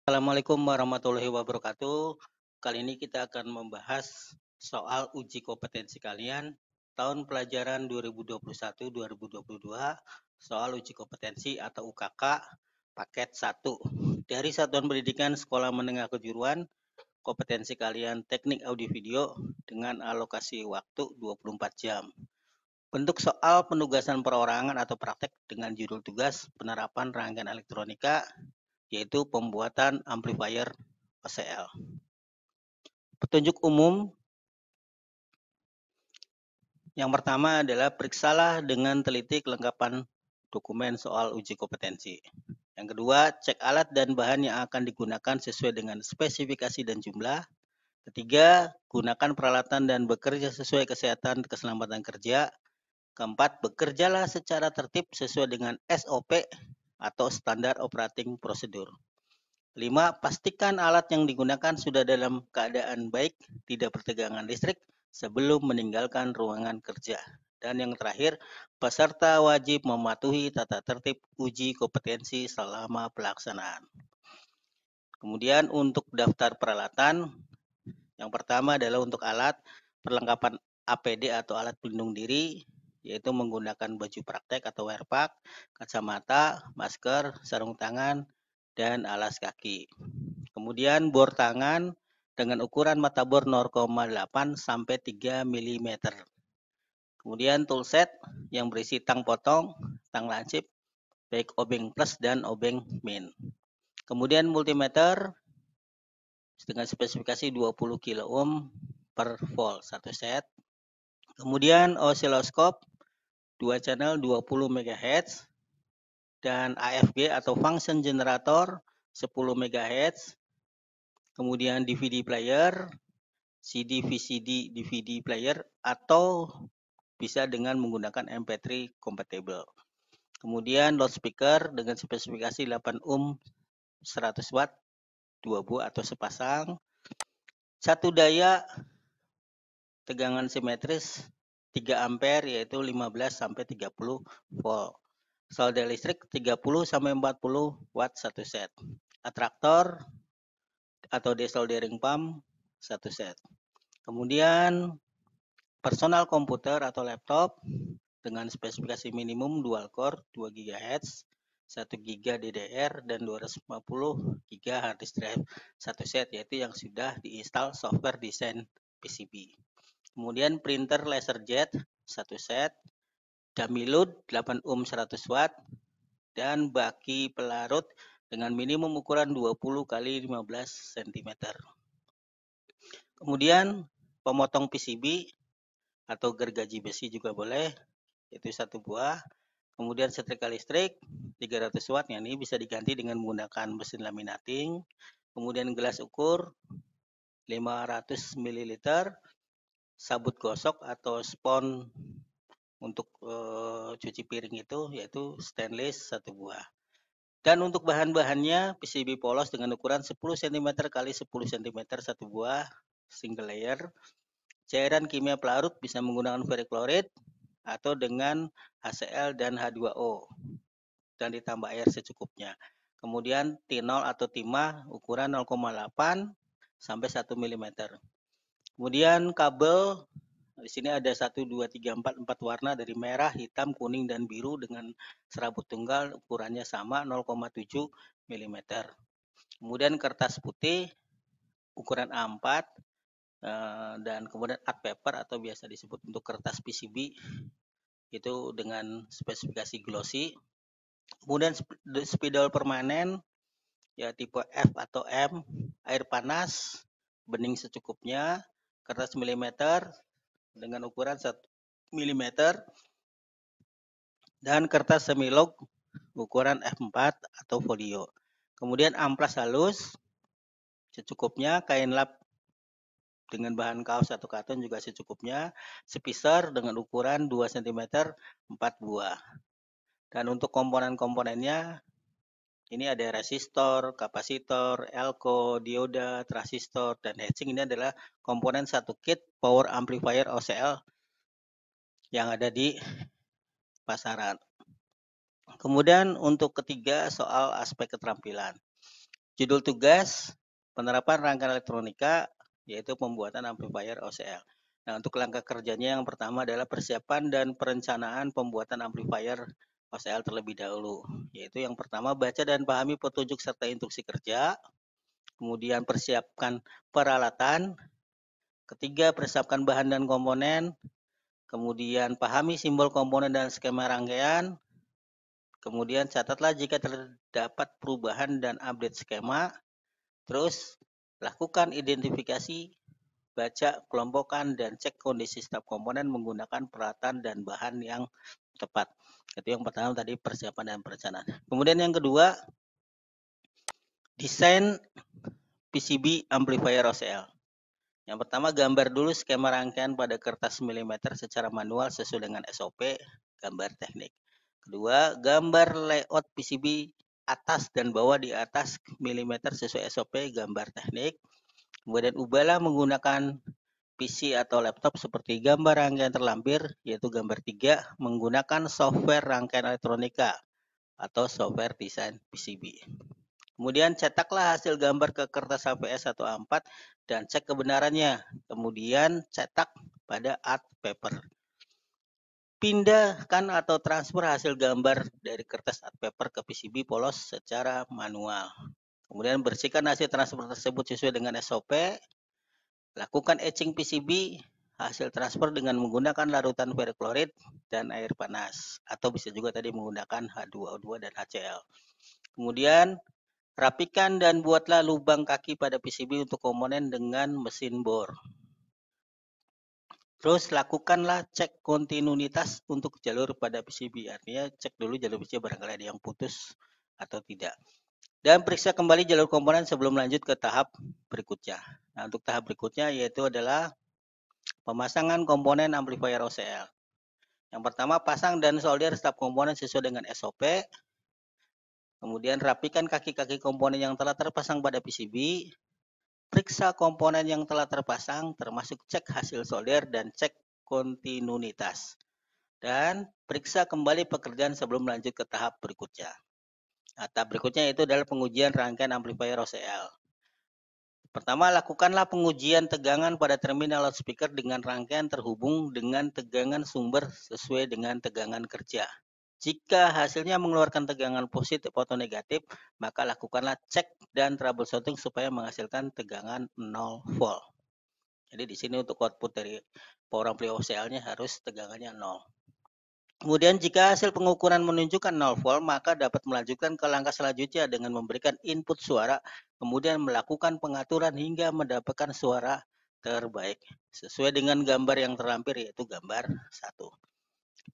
Assalamualaikum warahmatullahi wabarakatuh. Kali ini kita akan membahas soal uji kompetensi kalian tahun pelajaran 2021-2022 soal uji kompetensi atau UKK paket 1 dari Satuan Pendidikan Sekolah Menengah Kejuruan kompetensi kalian teknik audio video dengan alokasi waktu 24 jam. Bentuk soal penugasan perorangan atau praktek dengan judul tugas penerapan rangkaian elektronika yaitu pembuatan amplifier OCL. Petunjuk umum yang pertama adalah periksalah dengan teliti kelengkapan dokumen soal uji kompetensi. Yang kedua, cek alat dan bahan yang akan digunakan sesuai dengan spesifikasi dan jumlah. Ketiga, gunakan peralatan dan bekerja sesuai kesehatan keselamatan kerja. Keempat, bekerjalah secara tertib sesuai dengan SOP atau standar operating prosedur. Lima, pastikan alat yang digunakan sudah dalam keadaan baik, tidak bertegangan listrik sebelum meninggalkan ruangan kerja. Dan yang terakhir, peserta wajib mematuhi tata tertib uji kompetensi selama pelaksanaan. Kemudian untuk daftar peralatan, yang pertama adalah untuk alat perlengkapan APD atau alat pelindung diri, yaitu menggunakan baju praktek atau wearpack, kacamata, masker, sarung tangan, dan alas kaki. Kemudian bor tangan dengan ukuran mata bor 0,8 sampai 3 mm. Kemudian toolset yang berisi tang potong, tang lancip, baik obeng plus dan obeng min. Kemudian multimeter dengan spesifikasi 20 kilo ohm per volt satu set. Kemudian osiloskop dua channel 20 MHz dan AFG atau function generator 10 MHz kemudian DVD player CD VCD DVD player atau bisa dengan menggunakan MP3 compatible kemudian loudspeaker dengan spesifikasi 8 ohm 100 watt dua buah atau sepasang satu daya tegangan simetris 3 ampere yaitu 15 sampai 30 volt. Solder listrik 30 sampai 40 watt satu set. Atraktor atau desoldering pump satu set. Kemudian personal komputer atau laptop dengan spesifikasi minimum dual core 2 GHz, 1 GB DDR dan 250 GB hard disk drive satu set yaitu yang sudah diinstal software desain PCB. Kemudian printer laser jet 1 set, dummy load 8 ohm 100 watt, dan baki pelarut dengan minimum ukuran 20 kali 15 cm. Kemudian pemotong PCB atau gergaji besi juga boleh, itu satu buah. Kemudian setrika listrik 300 watt, yang ini bisa diganti dengan menggunakan mesin laminating. Kemudian gelas ukur 500 ml sabut gosok atau spon untuk e, cuci piring itu yaitu stainless satu buah. Dan untuk bahan-bahannya PCB polos dengan ukuran 10 cm x 10 cm satu buah single layer. Cairan kimia pelarut bisa menggunakan ferriklorit atau dengan HCl dan H2O dan ditambah air secukupnya. Kemudian tinol atau timah ukuran 0,8 sampai 1 mm. Kemudian kabel di sini ada 1, 2, 3, 4, 4 warna dari merah, hitam, kuning, dan biru dengan serabut tunggal ukurannya sama 0,7 mm. Kemudian kertas putih ukuran A4 eh, dan kemudian art paper atau biasa disebut untuk kertas PCB itu dengan spesifikasi glossy. Kemudian spidol permanen ya tipe F atau M, air panas, bening secukupnya, kertas milimeter dengan ukuran 1 mm dan kertas semilog ukuran F4 atau folio. Kemudian amplas halus secukupnya, kain lap dengan bahan kaos satu karton juga secukupnya, spacer dengan ukuran 2 cm 4 buah. Dan untuk komponen-komponennya ini ada resistor, kapasitor, elko, dioda, transistor, dan heatsink. Ini adalah komponen satu kit power amplifier OCL yang ada di pasaran. Kemudian untuk ketiga soal aspek keterampilan. Judul tugas penerapan rangkaian elektronika yaitu pembuatan amplifier OCL. Nah, untuk langkah kerjanya yang pertama adalah persiapan dan perencanaan pembuatan amplifier OCL terlebih dahulu, yaitu yang pertama baca dan pahami petunjuk serta instruksi kerja, kemudian persiapkan peralatan, ketiga persiapkan bahan dan komponen, kemudian pahami simbol komponen dan skema rangkaian, kemudian catatlah jika terdapat perubahan dan update skema, terus lakukan identifikasi, baca, kelompokan, dan cek kondisi setiap komponen menggunakan peralatan dan bahan yang tepat. Itu yang pertama tadi persiapan dan perencanaan. Kemudian yang kedua, desain PCB amplifier OCL. Yang pertama gambar dulu skema rangkaian pada kertas milimeter secara manual sesuai dengan SOP gambar teknik. Kedua, gambar layout PCB atas dan bawah di atas milimeter sesuai SOP gambar teknik. Kemudian ubahlah menggunakan PC atau laptop seperti gambar rangkaian terlampir, yaitu gambar 3, menggunakan software rangkaian elektronika atau software desain PCB. Kemudian cetaklah hasil gambar ke kertas HPs atau A4 dan cek kebenarannya. Kemudian cetak pada art paper. Pindahkan atau transfer hasil gambar dari kertas art paper ke PCB polos secara manual. Kemudian bersihkan hasil transfer tersebut sesuai dengan SOP Lakukan etching PCB hasil transfer dengan menggunakan larutan perklorit dan air panas atau bisa juga tadi menggunakan H2O2 dan HCl. Kemudian rapikan dan buatlah lubang kaki pada PCB untuk komponen dengan mesin bor. Terus lakukanlah cek kontinuitas untuk jalur pada PCB, artinya cek dulu jalur PCB barangkali ada yang putus atau tidak. Dan periksa kembali jalur komponen sebelum lanjut ke tahap berikutnya. Nah, untuk tahap berikutnya yaitu adalah pemasangan komponen amplifier OCL. Yang pertama, pasang dan solder setiap komponen sesuai dengan SOP. Kemudian rapikan kaki-kaki komponen yang telah terpasang pada PCB. Periksa komponen yang telah terpasang termasuk cek hasil solder dan cek kontinuitas. Dan periksa kembali pekerjaan sebelum lanjut ke tahap berikutnya tahap berikutnya itu adalah pengujian rangkaian amplifier OCL. Pertama, lakukanlah pengujian tegangan pada terminal loudspeaker dengan rangkaian terhubung dengan tegangan sumber sesuai dengan tegangan kerja. Jika hasilnya mengeluarkan tegangan positif atau negatif, maka lakukanlah cek dan troubleshooting supaya menghasilkan tegangan 0 volt. Jadi di sini untuk output dari power amplifier OCL-nya harus tegangannya 0. Kemudian jika hasil pengukuran menunjukkan 0 volt, maka dapat melanjutkan ke langkah selanjutnya dengan memberikan input suara, kemudian melakukan pengaturan hingga mendapatkan suara terbaik. Sesuai dengan gambar yang terlampir yaitu gambar 1.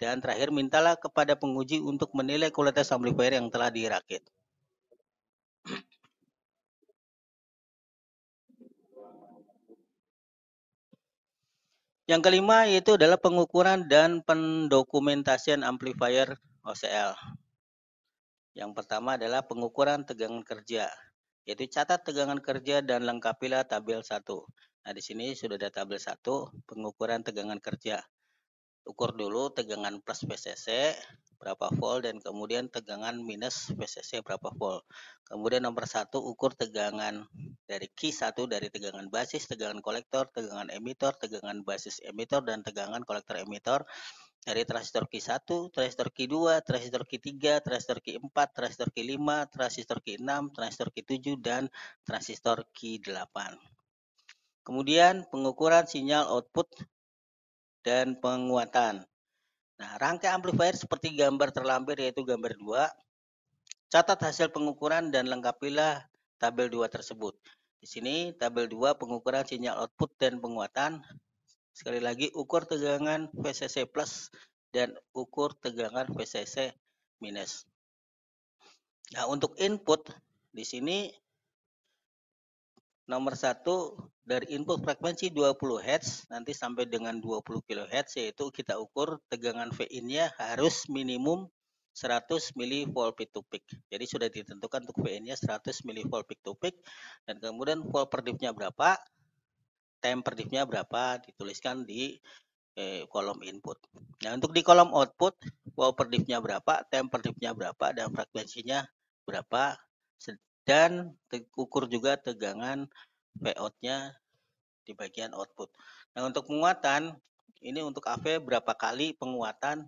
Dan terakhir mintalah kepada penguji untuk menilai kualitas amplifier yang telah dirakit. Yang kelima yaitu adalah pengukuran dan pendokumentasian amplifier OCL. Yang pertama adalah pengukuran tegangan kerja, yaitu catat tegangan kerja dan lengkapilah tabel 1. Nah, di sini sudah ada tabel 1, pengukuran tegangan kerja ukur dulu tegangan plus VCC berapa volt dan kemudian tegangan minus VCC berapa volt. Kemudian nomor satu ukur tegangan dari Q1 dari tegangan basis, tegangan kolektor, tegangan emitor, tegangan basis emitor dan tegangan kolektor emitor dari transistor Q1, transistor Q2, transistor Q3, transistor Q4, transistor Q5, transistor Q6, transistor Q7 dan transistor Q8. Kemudian pengukuran sinyal output dan penguatan. Nah, rangka amplifier seperti gambar terlampir yaitu gambar 2. Catat hasil pengukuran dan lengkapilah tabel 2 tersebut. Di sini tabel 2 pengukuran sinyal output dan penguatan. Sekali lagi ukur tegangan VCC plus dan ukur tegangan VCC minus. Nah, untuk input di sini Nomor satu dari input frekuensi 20 Hz nanti sampai dengan 20 kHz yaitu kita ukur tegangan VIN-nya harus minimum 100 mV peak to peak. Jadi sudah ditentukan untuk VIN-nya 100 mV peak to peak dan kemudian volt per dip-nya berapa, time per dip-nya berapa dituliskan di eh, kolom input. Nah, untuk di kolom output volt per dip-nya berapa, time per dip-nya berapa dan frekuensinya berapa dan ukur juga tegangan Vout-nya di bagian output. Nah, untuk penguatan, ini untuk AV berapa kali penguatan,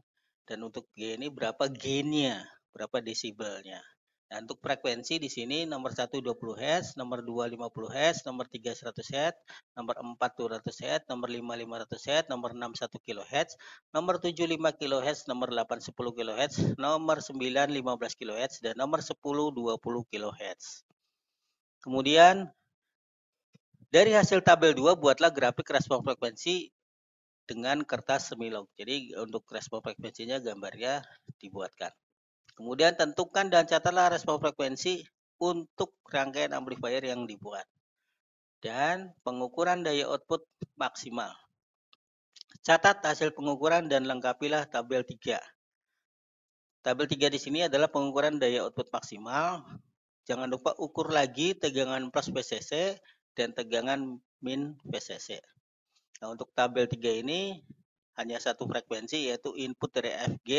dan untuk G ini berapa gainnya, berapa desibelnya. Nah, untuk frekuensi di sini nomor 1 20 Hz, nomor 2 50 Hz, nomor 3 100 Hz, nomor 4 200 Hz, nomor 5 500 Hz, nomor 6 1 kHz, nomor 7 5 kHz, nomor 8 10 kHz, nomor 9 15 kHz, dan nomor 10 20 kHz. Kemudian dari hasil tabel 2 buatlah grafik respon frekuensi dengan kertas semilog. Jadi untuk respon frekuensinya gambarnya dibuatkan. Kemudian tentukan dan catatlah respon frekuensi untuk rangkaian amplifier yang dibuat. Dan pengukuran daya output maksimal. Catat hasil pengukuran dan lengkapilah tabel 3. Tabel 3 di sini adalah pengukuran daya output maksimal. Jangan lupa ukur lagi tegangan plus VCC dan tegangan min VCC. Nah, untuk tabel 3 ini hanya satu frekuensi yaitu input dari FG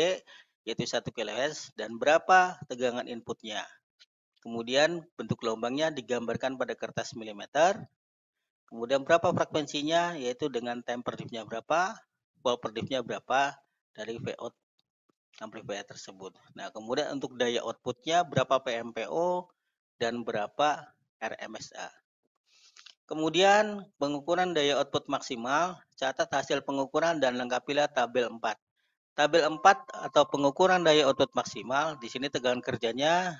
yaitu 1 kHz dan berapa tegangan inputnya. Kemudian bentuk gelombangnya digambarkan pada kertas milimeter. Kemudian berapa frekuensinya yaitu dengan time per dipnya berapa, volt per dipnya berapa dari Vout amplifier tersebut. Nah, kemudian untuk daya outputnya berapa PMPO dan berapa RMSA. Kemudian pengukuran daya output maksimal, catat hasil pengukuran dan lengkapilah tabel 4. Tabel 4 atau pengukuran daya otot maksimal, di sini tegangan kerjanya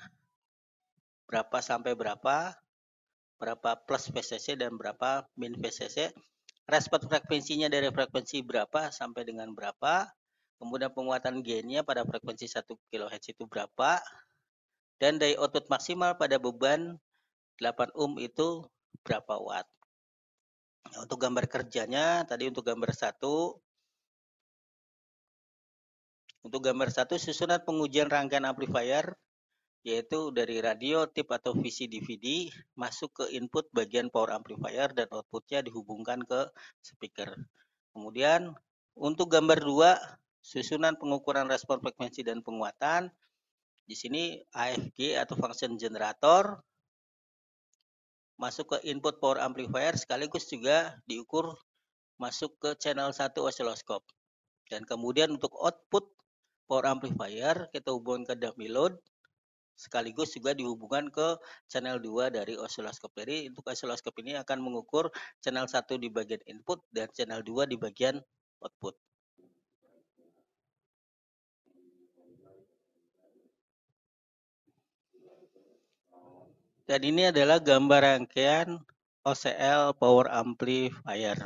berapa sampai berapa, berapa plus VCC dan berapa min VCC, respon frekuensinya dari frekuensi berapa sampai dengan berapa, kemudian penguatan gainnya pada frekuensi 1 kHz itu berapa, dan daya otot maksimal pada beban 8 ohm itu berapa watt. Nah, untuk gambar kerjanya, tadi untuk gambar 1, untuk gambar satu susunan pengujian rangkaian amplifier yaitu dari radio, tip atau visi DVD masuk ke input bagian power amplifier dan outputnya dihubungkan ke speaker. Kemudian untuk gambar dua susunan pengukuran respon frekuensi dan penguatan di sini AFG atau function generator masuk ke input power amplifier sekaligus juga diukur masuk ke channel 1 osiloskop. Dan kemudian untuk output power amplifier kita hubungkan ke dummy load sekaligus juga dihubungkan ke channel 2 dari osiloskop. Jadi untuk osiloskop ini akan mengukur channel 1 di bagian input dan channel 2 di bagian output. Dan ini adalah gambar rangkaian OCL power amplifier.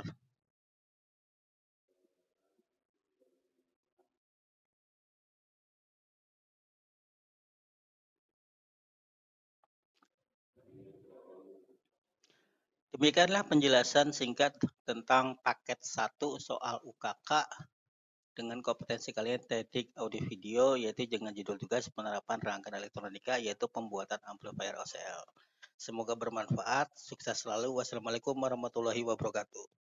Demikianlah penjelasan singkat tentang paket 1 soal UKK dengan kompetensi kalian teknik audio video yaitu dengan judul tugas penerapan rangkaian elektronika yaitu pembuatan amplifier OCL. Semoga bermanfaat, sukses selalu. Wassalamualaikum warahmatullahi wabarakatuh.